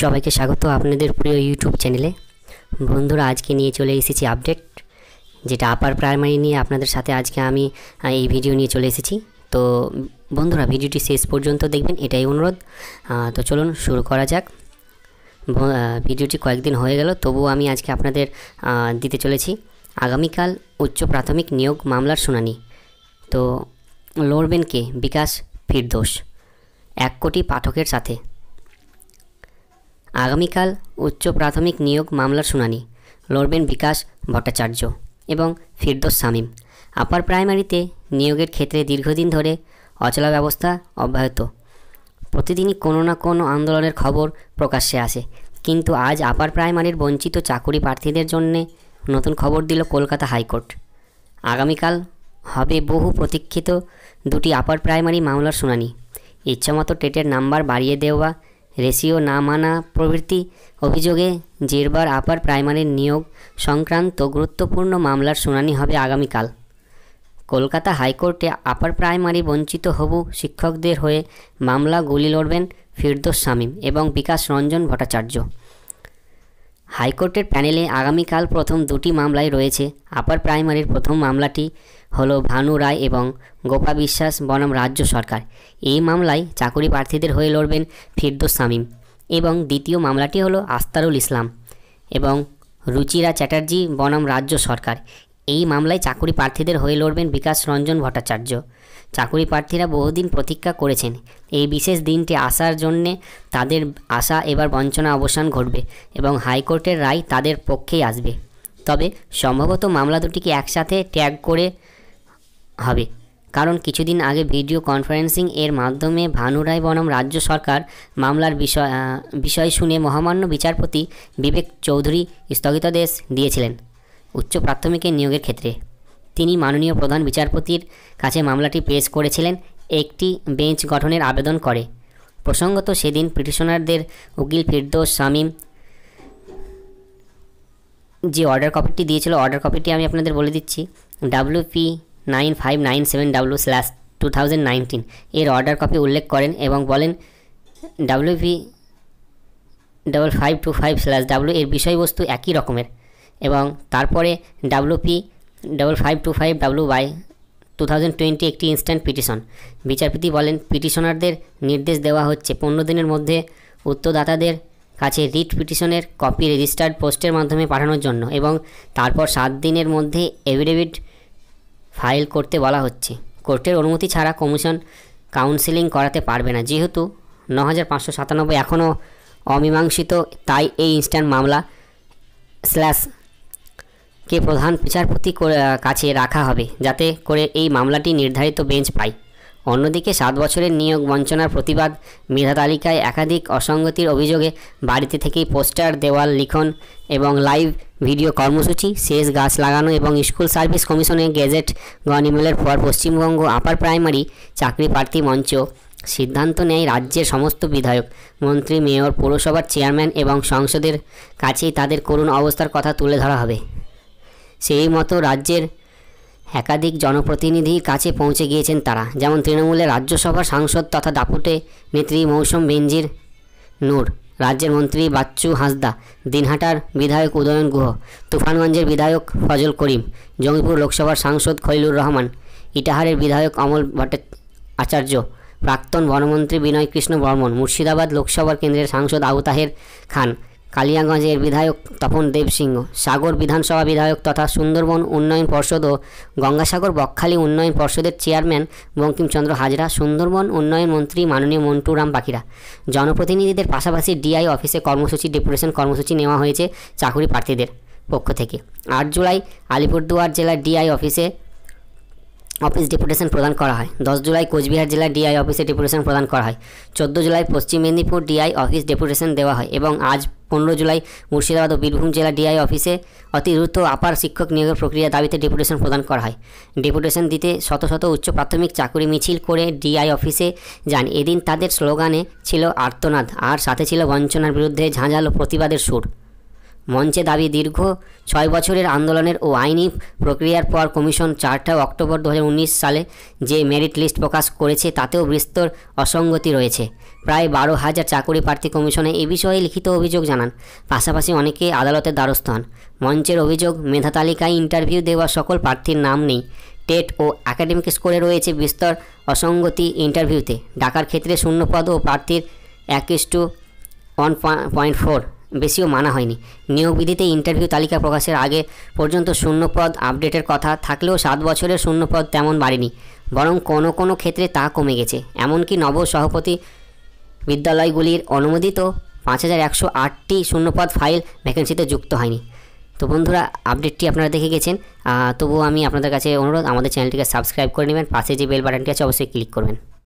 সবাইকে স্বাগত আপনাদের প্রিয় ইউটিউব চ্যানেলে বন্ধুরা আজকে নিয়ে চলে এসেছি আপডেট যেটা আপার প্রাইমারি নিয়ে আপনাদের সাথে আজকে আমি এই ভিডিও নিয়ে চলে এসেছি তো বন্ধুরা ভিডিওটি শেষ পর্যন্ত দেখবেন এটাই অনুরোধ তো চলুন শুরু করা যাক ভিডিওটি কয়েকদিন হয়ে গেল তবুও আমি আজকে আপনাদের দিতে চলেছি আগামীকাল উচ্চ প্রাথমিক নিয়োগ মামলার শুনানি তো লড়বেন কে বিকাশ ফিরদোষ এক কোটি পাঠকের সাথে আগামীকাল উচ্চ প্রাথমিক নিয়োগ মামলার শুনানি লড়বেন বিকাশ ভট্টাচার্য এবং ফিরদোস শামীম আপার প্রাইমারিতে নিয়োগের ক্ষেত্রে দীর্ঘদিন ধরে অচলা ব্যবস্থা অব্যাহত প্রতিদিনই কোনো না কোনো আন্দোলনের খবর প্রকাশ্যে আসে কিন্তু আজ আপার প্রাইমারির বঞ্চিত চাকুরি প্রার্থীদের জন্যে নতুন খবর দিল কলকাতা হাইকোর্ট আগামীকাল হবে বহু প্রতীক্ষিত দুটি আপার প্রাইমারি মামলার শুনানি ইচ্ছামতো টেটের নাম্বার বাড়িয়ে দেওয়া রেশিও না মানা প্রভৃতি অভিযোগে জেরবার আপার প্রাইমারির নিয়োগ সংক্রান্ত গুরুত্বপূর্ণ মামলার শুনানি হবে আগামীকাল কলকাতা হাইকোর্টে আপার প্রাইমারি বঞ্চিত হবু শিক্ষকদের হয়ে মামলাগুলি লড়বেন ফিরদোস শামীম এবং বিকাশ রঞ্জন ভট্টাচার্য হাইকোর্টের প্যানেলে আগামীকাল প্রথম দুটি মামলায় রয়েছে আপার প্রাইমারির প্রথম মামলাটি হল ভানু রায় এবং গোপা বিশ্বাস বনাম রাজ্য সরকার এই মামলায় চাকুরি প্রার্থীদের হয়ে লড়বেন ফিরদোস সামিম এবং দ্বিতীয় মামলাটি হলো আস্তারুল ইসলাম এবং রুচিরা চ্যাটার্জি বনাম রাজ্য সরকার এই মামলায় চাকুরি প্রার্থীদের হয়ে লড়বেন বিকাশ রঞ্জন ভট্টাচার্য চাকুরি প্রার্থীরা বহুদিন প্রতীক্ষা করেছেন এই বিশেষ দিনটি আসার জন্যে তাদের আশা এবার বঞ্চনা অবসান ঘটবে এবং হাইকোর্টের রায় তাদের পক্ষেই আসবে তবে সম্ভবত মামলা দুটিকে একসাথে ট্যাগ করে হবে কারণ কিছুদিন আগে ভিডিও কনফারেন্সিং এর মাধ্যমে ভানু রায় বনাম রাজ্য সরকার মামলার বিষয় বিষয় শুনে মহামান্য বিচারপতি বিবেক চৌধুরী স্থগিতাদেশ দিয়েছিলেন উচ্চ প্রাথমিকের নিয়োগের ক্ষেত্রে তিনি মাননীয় প্রধান বিচারপতির কাছে মামলাটি পেশ করেছিলেন একটি বেঞ্চ গঠনের আবেদন করে প্রসঙ্গত সেদিন পিটিশনারদের উকিল ফিরদোস শামীম যে অর্ডার কপিটি দিয়েছিল অর্ডার কপিটি আমি আপনাদের বলে দিচ্ছি P nine five nine seven W slash two thousand nineteen এর অর্ডার কপি উল্লেখ করেন এবং বলেন P double five two five slash W এর বিষয়বস্তু একই রকমের এবং তারপরে P double five two five W by two thousand twenty একটি ইনস্ট্যান্ট পিটিশন বিচারপতি বলেন পিটিশনারদের নির্দেশ দেওয়া হচ্ছে পনেরো দিনের মধ্যে উত্তরদাতাদের কাছে রিট পিটিশনের কপি রেজিস্টার্ড পোস্টের মাধ্যমে পাঠানোর জন্য এবং তারপর সাত দিনের মধ্যে এভিডেভিট ফাইল করতে বলা হচ্ছে কোর্টের অনুমতি ছাড়া কমিশন কাউন্সিলিং করাতে পারবে না যেহেতু ন হাজার পাঁচশো সাতানব্বই এখনও অমীমাংসিত তাই এই ইনস্ট্যান্ট মামলা স্ল্যাশ কে প্রধান বিচারপতি কাছে রাখা হবে যাতে করে এই মামলাটি নির্ধারিত বেঞ্চ পায় অন্যদিকে সাত বছরের নিয়োগ বঞ্চনার প্রতিবাদ মেধা তালিকায় একাধিক অসঙ্গতির অভিযোগে বাড়িতে থেকেই পোস্টার দেওয়াল লিখন এবং লাইভ ভিডিও কর্মসূচি শেষ গাছ লাগানো এবং স্কুল সার্ভিস কমিশনের গেজেট গণিমেলের পর পশ্চিমবঙ্গ আপার প্রাইমারি চাকরি প্রার্থী মঞ্চ সিদ্ধান্ত নেয় রাজ্যের সমস্ত বিধায়ক মন্ত্রী মেয়র পৌরসভার চেয়ারম্যান এবং সংসদের কাছেই তাদের করুণ অবস্থার কথা তুলে ধরা হবে সেই মতো রাজ্যের একাধিক জনপ্রতিনিধির কাছে পৌঁছে গিয়েছেন তারা যেমন তৃণমূলের রাজ্যসভার সাংসদ তথা দাপুটে নেত্রী মৌসুম বেঞ্জির নূর রাজ্যের মন্ত্রী বাচ্চু হাসদা দিনহাটার বিধায়ক উদয়ন গুহ তুফানগঞ্জের বিধায়ক ফজল করিম জঙ্গিপুর লোকসভার সাংসদ খলিলুর রহমান ইটাহারের বিধায়ক অমল আচার্য প্রাক্তন বনমন্ত্রী বিনয় কৃষ্ণ বর্মন মুর্শিদাবাদ লোকসভার কেন্দ্রের সাংসদ আবু তাহের খান কালিয়াগঞ্জের বিধায়ক তপন দেব সিংহ সাগর বিধানসভা বিধায়ক তথা সুন্দরবন উন্নয়ন পর্ষদ ও গঙ্গাসাগর বকখালি উন্নয়ন পর্ষদের চেয়ারম্যান বঙ্কিমচন্দ্র হাজরা সুন্দরবন উন্নয়ন মন্ত্রী মাননীয় মন্টুরাম পাখিরা জনপ্রতিনিধিদের পাশাপাশি ডিআই অফিসে কর্মসূচি ডেপুটেশন কর্মসূচি নেওয়া হয়েছে চাকুরি প্রার্থীদের পক্ষ থেকে আট জুলাই আলিপুরদুয়ার জেলার ডিআই অফিসে অফিস ডেপুটেশন প্রদান করা হয় দশ জুলাই কোচবিহার জেলা ডিআই অফিসে ডিপুটেশন প্রদান করা হয় চোদ্দো জুলাই পশ্চিম মেদিনীপুর ডিআই অফিস ডেপুটেশন দেওয়া হয় এবং আজ পনেরো জুলাই মুর্শিদাবাদ ও বীরভূম জেলা ডিআই অফিসে অতি দ্রুত আপার শিক্ষক নিয়োগের প্রক্রিয়া দাবিতে ডেপুটেশন প্রদান করা হয় ডেপুটেশন দিতে শত শত উচ্চ প্রাথমিক চাকুরি মিছিল করে ডিআই অফিসে যান এদিন তাদের স্লোগানে ছিল আর্তনাদ আর সাথে ছিল বঞ্চনার বিরুদ্ধে ঝাঁঝালো প্রতিবাদের সুর মঞ্চে দাবি দীর্ঘ ছয় বছরের আন্দোলনের ও আইনি প্রক্রিয়ার পর কমিশন চারটা অক্টোবর দু সালে যে মেরিট লিস্ট প্রকাশ করেছে তাতেও বিস্তর অসঙ্গতি রয়েছে প্রায় বারো হাজার চাকরি প্রার্থী কমিশনে এ বিষয়ে লিখিত অভিযোগ জানান পাশাপাশি অনেকে আদালতের দ্বারস্থ হন মঞ্চের অভিযোগ মেধা তালিকায় ইন্টারভিউ দেওয়া সকল প্রার্থীর নাম নেই টেট ও একাডেমিক স্কোরে রয়েছে বিস্তর অসঙ্গতি ইন্টারভিউতে ডাকার ক্ষেত্রে শূন্যপদ ও প্রার্থীর এক is to one point four বেশিও মানা হয়নি নিয়োগ বিধিতে ইন্টারভিউ তালিকা প্রকাশের আগে পর্যন্ত শূন্যপদ আপডেটের কথা থাকলেও সাত বছরের শূন্যপদ তেমন বাড়েনি বরং কোনো কোনো ক্ষেত্রে তা কমে গেছে এমনকি নব সভাপতি বিদ্যালয়গুলির অনুমোদিত পাঁচ হাজার একশো আটটি শূন্যপদ ফাইল ভ্যাকেন্সিতে যুক্ত হয়নি তো বন্ধুরা আপডেটটি আপনারা দেখে গেছেন তবুও আমি আপনাদের কাছে অনুরোধ আমাদের চ্যানেলটিকে সাবস্ক্রাইব করে নেবেন পাশে যে বেল বাটনটি আছে অবশ্যই ক্লিক করবেন